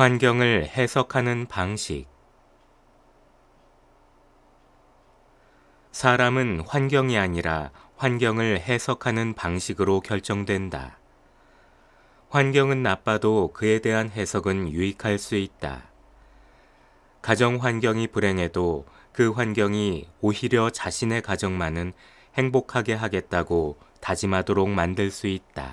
환경을 해석하는 방식 사람은 환경이 아니라 환경을 해석하는 방식으로 결정된다. 환경은 나빠도 그에 대한 해석은 유익할 수 있다. 가정 환경이 불행해도 그 환경이 오히려 자신의 가정만은 행복하게 하겠다고 다짐하도록 만들 수 있다.